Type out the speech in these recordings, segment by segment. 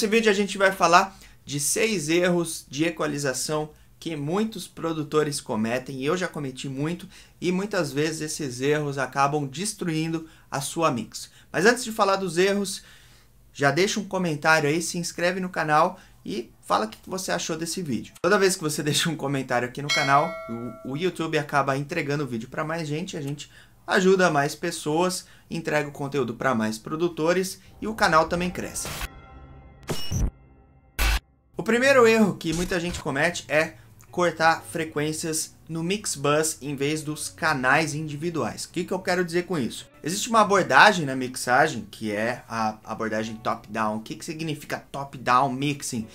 Nesse vídeo a gente vai falar de seis erros de equalização que muitos produtores cometem, eu já cometi muito, e muitas vezes esses erros acabam destruindo a sua mix. Mas antes de falar dos erros, já deixa um comentário aí, se inscreve no canal e fala o que você achou desse vídeo. Toda vez que você deixa um comentário aqui no canal, o YouTube acaba entregando o vídeo para mais gente, a gente ajuda mais pessoas, entrega o conteúdo para mais produtores e o canal também cresce. O primeiro erro que muita gente comete é cortar frequências no mix bus em vez dos canais individuais. O que, que eu quero dizer com isso? Existe uma abordagem na mixagem que é a abordagem top-down. O que, que significa top-down mixing?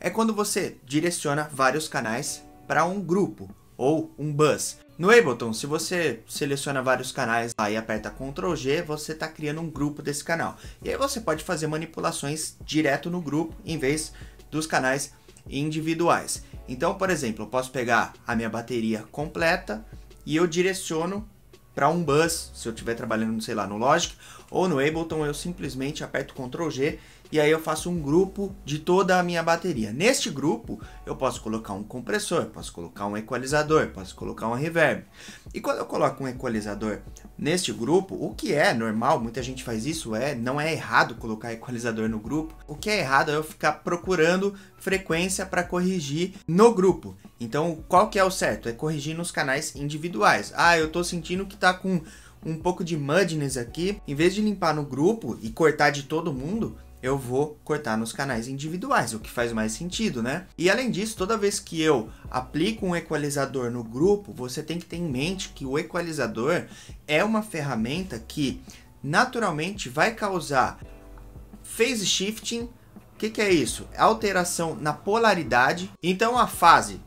É quando você direciona vários canais para um grupo ou um bus. No Ableton, se você seleciona vários canais lá e aperta Ctrl G, você está criando um grupo desse canal. E aí você pode fazer manipulações direto no grupo, em vez dos canais individuais. Então, por exemplo, eu posso pegar a minha bateria completa e eu direciono para um bus, se eu estiver trabalhando, sei lá, no Logic, ou no Ableton, eu simplesmente aperto Ctrl G e aí eu faço um grupo de toda a minha bateria. Neste grupo, eu posso colocar um compressor, posso colocar um equalizador, posso colocar um reverb. E quando eu coloco um equalizador neste grupo, o que é normal, muita gente faz isso, é, não é errado colocar equalizador no grupo. O que é errado é eu ficar procurando frequência para corrigir no grupo. Então, qual que é o certo? É corrigir nos canais individuais. Ah, eu tô sentindo que tá com um pouco de mudness aqui, em vez de limpar no grupo e cortar de todo mundo, eu vou cortar nos canais individuais, o que faz mais sentido, né? E além disso, toda vez que eu aplico um equalizador no grupo, você tem que ter em mente que o equalizador é uma ferramenta que naturalmente vai causar phase shifting. O que, que é isso? Alteração na polaridade. Então a fase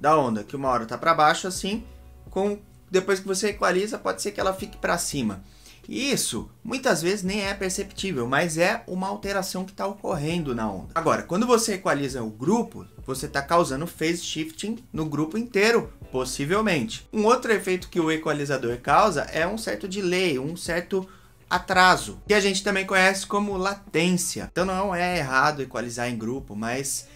da onda, que uma hora tá para baixo assim, com depois que você equaliza, pode ser que ela fique para cima isso muitas vezes nem é perceptível, mas é uma alteração que está ocorrendo na onda. Agora, quando você equaliza o grupo, você está causando phase shifting no grupo inteiro, possivelmente. Um outro efeito que o equalizador causa é um certo delay, um certo atraso, que a gente também conhece como latência. Então não é errado equalizar em grupo, mas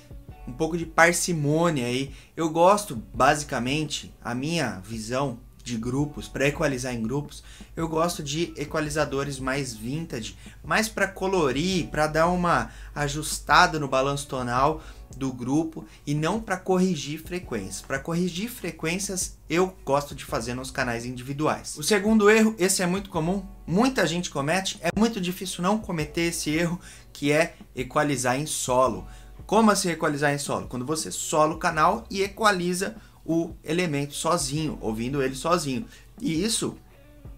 um pouco de parcimônia aí. Eu gosto, basicamente, a minha visão de grupos, para equalizar em grupos, eu gosto de equalizadores mais vintage, mais para colorir, para dar uma ajustada no balanço tonal do grupo e não para corrigir frequências. Para corrigir frequências, eu gosto de fazer nos canais individuais. O segundo erro, esse é muito comum, muita gente comete, é muito difícil não cometer esse erro, que é equalizar em solo. Como assim equalizar em solo? Quando você solo o canal e equaliza o elemento sozinho, ouvindo ele sozinho. E isso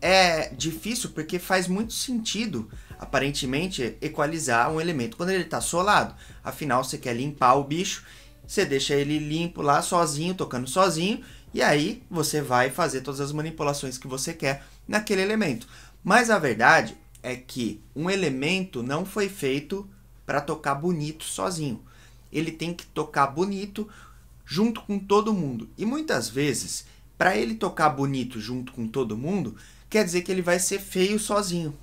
é difícil porque faz muito sentido, aparentemente, equalizar um elemento quando ele está solado. Afinal, você quer limpar o bicho, você deixa ele limpo lá sozinho, tocando sozinho, e aí você vai fazer todas as manipulações que você quer naquele elemento. Mas a verdade é que um elemento não foi feito para tocar bonito sozinho. Ele tem que tocar bonito junto com todo mundo. E muitas vezes, para ele tocar bonito junto com todo mundo, quer dizer que ele vai ser feio sozinho.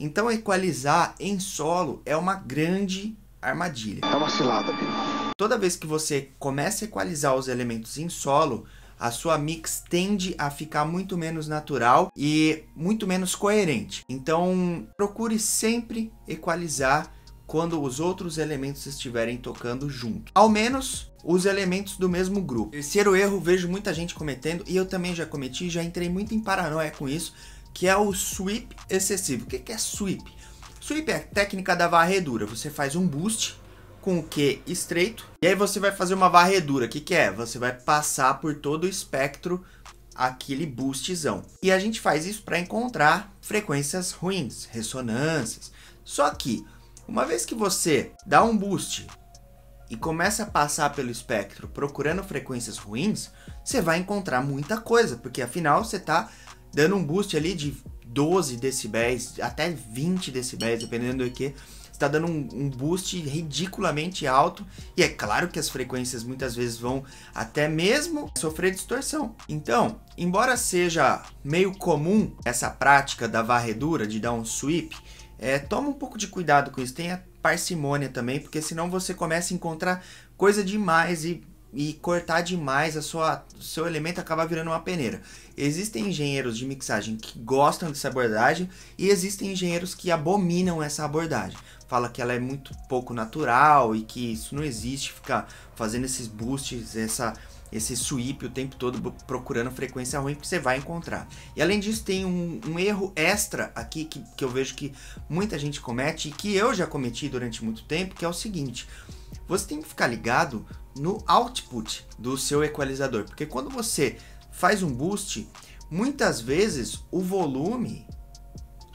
Então, equalizar em solo é uma grande armadilha. É uma cilada, Toda vez que você começa a equalizar os elementos em solo, a sua mix tende a ficar muito menos natural e muito menos coerente. Então, procure sempre equalizar quando os outros elementos estiverem tocando junto. Ao menos os elementos do mesmo grupo. Terceiro erro, vejo muita gente cometendo, e eu também já cometi, já entrei muito em paranoia com isso, que é o sweep excessivo. O que é sweep? Sweep é a técnica da varredura. Você faz um boost com o Q estreito, e aí você vai fazer uma varredura. O que, é? Você vai passar por todo o espectro aquele boostzão. E a gente faz isso para encontrar frequências ruins, ressonâncias. Só que uma vez que você dá um boost e começa a passar pelo espectro procurando frequências ruins, você vai encontrar muita coisa, porque afinal você está dando um boost ali de 12 decibéis, até 20 decibéis, dependendo do que. Está dando um, um, boost ridiculamente alto, e é claro que as frequências muitas vezes vão até mesmo sofrer distorção. Então, embora seja meio comum essa prática da varredura de dar um sweep, é, toma um pouco de cuidado com isso, tenha parcimônia também, porque senão você começa a encontrar coisa demais e, e cortar demais a sua seu elemento acaba virando uma peneira. Existem engenheiros de mixagem que gostam dessa abordagem e existem engenheiros que abominam essa abordagem fala que ela é muito pouco natural e que isso não existe, ficar fazendo esses boosts, essa, esse sweep o tempo todo procurando frequência ruim, que você vai encontrar. E além disso, tem um, um, erro extra aqui que, que eu vejo que muita gente comete e que eu já cometi durante muito tempo, que é o seguinte. Você tem que ficar ligado no output do seu equalizador, porque quando você faz um boost, muitas vezes o volume,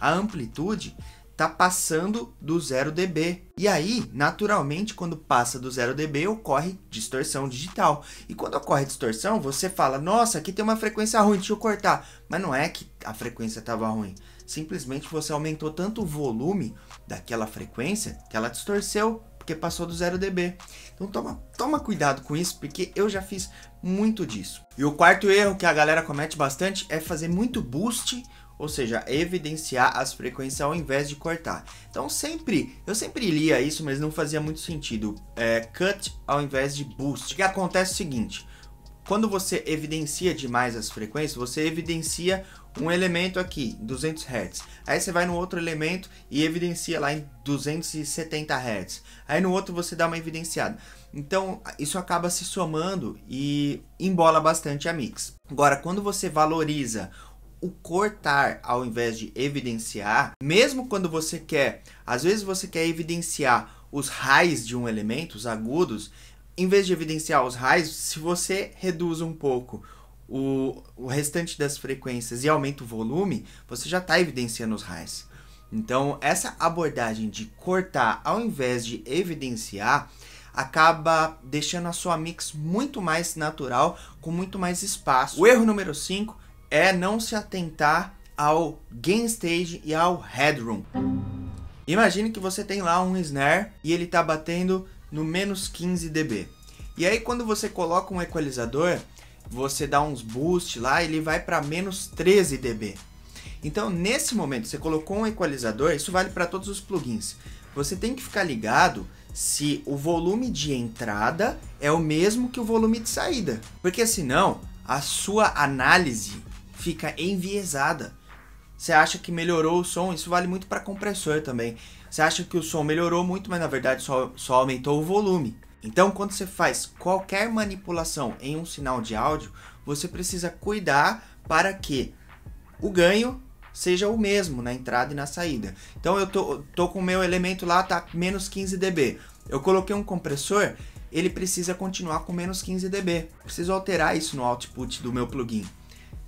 a amplitude está passando do 0 dB. E aí, naturalmente, quando passa do 0 dB, ocorre distorção digital. E quando ocorre distorção, você fala: "Nossa, aqui tem uma frequência ruim, deixa eu cortar". Mas não é que a frequência estava ruim. Simplesmente você aumentou tanto o volume daquela frequência que ela distorceu porque passou do 0 dB. Então toma, toma cuidado com isso, porque eu já fiz muito disso. E o quarto erro que a galera comete bastante é fazer muito boost ou seja, evidenciar as frequências ao invés de cortar. Então sempre, eu sempre lia isso, mas não fazia muito sentido. É, cut ao invés de boost. O que acontece é o seguinte, quando você evidencia demais as frequências, você evidencia um elemento aqui, 200 Hz. Aí você vai no outro elemento e evidencia lá em 270 Hz. Aí no outro você dá uma evidenciada. Então, isso acaba se somando e embola bastante a mix. Agora, quando você valoriza o cortar ao invés de evidenciar, mesmo quando você quer, às vezes você quer evidenciar os raios de um elemento, os agudos, em vez de evidenciar os raios, se você reduz um pouco o, o restante das frequências e aumenta o volume, você já está evidenciando os raios. Então, essa abordagem de cortar ao invés de evidenciar acaba deixando a sua mix muito mais natural, com muito mais espaço. O erro número 5 é não se atentar ao game stage e ao headroom. Imagine que você tem lá um snare e ele está batendo no menos 15 dB. E aí quando você coloca um equalizador, você dá uns boost lá, ele vai para menos 13 dB. Então, nesse momento, você colocou um equalizador, isso vale para todos os plugins. Você tem que ficar ligado se o volume de entrada é o mesmo que o volume de saída, porque senão a sua análise fica enviesada. Você acha que melhorou o som, isso vale muito para compressor também. Você acha que o som melhorou muito, mas na verdade só, só aumentou o volume. Então, quando você faz qualquer manipulação em um sinal de áudio, você precisa cuidar para que o ganho seja o mesmo na entrada e na saída. Então, eu tô, tô com o meu elemento lá, tá menos 15 dB. Eu coloquei um compressor, ele precisa continuar com menos 15 dB. preciso alterar isso no output do meu plugin.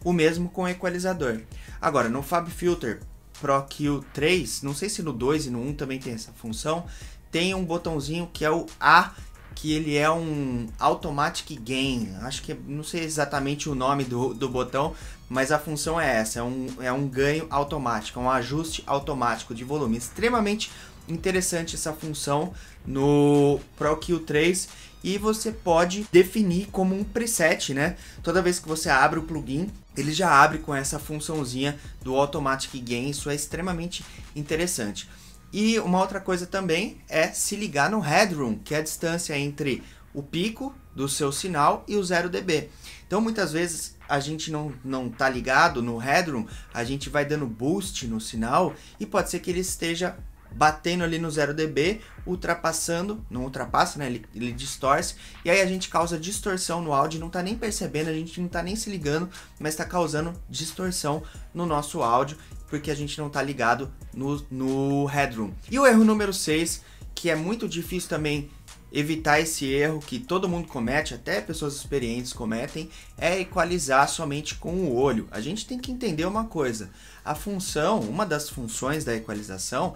O mesmo com o equalizador. Agora, no FabFilter proq Pro Q3, não sei se no 2 e no 1 também tem essa função, tem um botãozinho que é o A, que ele é um Automatic Gain. Acho que não sei exatamente o nome do, do botão, mas a função é essa: é um, é um ganho automático, é um ajuste automático de volume. Extremamente interessante essa função no ProQ3 e você pode definir como um preset, né? Toda vez que você abre o plugin, ele já abre com essa funçãozinha do Automatic Gain, isso é extremamente interessante. E uma outra coisa também é se ligar no headroom, que é a distância entre o pico do seu sinal e o 0 dB. Então muitas vezes a gente não, não tá ligado no headroom, a gente vai dando boost no sinal e pode ser que ele esteja batendo ali no 0 dB, ultrapassando, não ultrapassa, né? Ele, ele, distorce, e aí a gente causa distorção no áudio, não tá nem percebendo, a gente não tá nem se ligando, mas tá causando distorção no nosso áudio, porque a gente não tá ligado no, no headroom. E o erro número 6, que é muito difícil também evitar esse erro que todo mundo comete, até pessoas experientes cometem, é equalizar somente com o olho. A gente tem que entender uma coisa: a função, uma das funções da equalização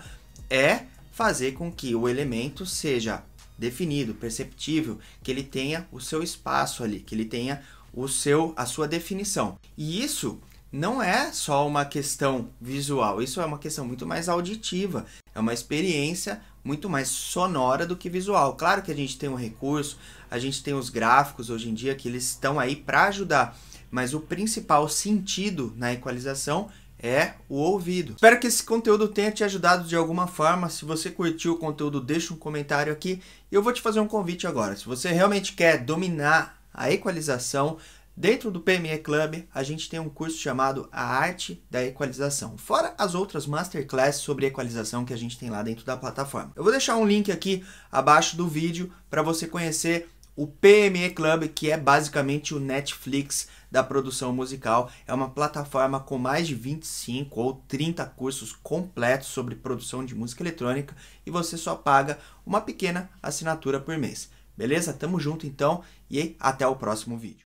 é fazer com que o elemento seja definido, perceptível, que ele tenha o seu espaço ali, que ele tenha o seu a sua definição. E isso não é só uma questão visual, isso é uma questão muito mais auditiva, é uma experiência muito mais sonora do que visual. Claro que a gente tem um recurso, a gente tem os gráficos hoje em dia que eles estão aí para ajudar, mas o principal sentido na equalização é o ouvido. Espero que esse conteúdo tenha te ajudado de alguma forma. Se você curtiu o conteúdo, deixa um comentário aqui. E eu vou te fazer um convite agora. Se você realmente quer dominar a equalização, Dentro do PME Club, a gente tem um curso chamado A Arte da Equalização, fora as outras masterclasses sobre equalização que a gente tem lá dentro da plataforma. Eu vou deixar um link aqui abaixo do vídeo para você conhecer o PME Club, que é basicamente o Netflix da produção musical, é uma plataforma com mais de 25 ou 30 cursos completos sobre produção de música eletrônica e você só paga uma pequena assinatura por mês. Beleza? Tamo junto então e até o próximo vídeo.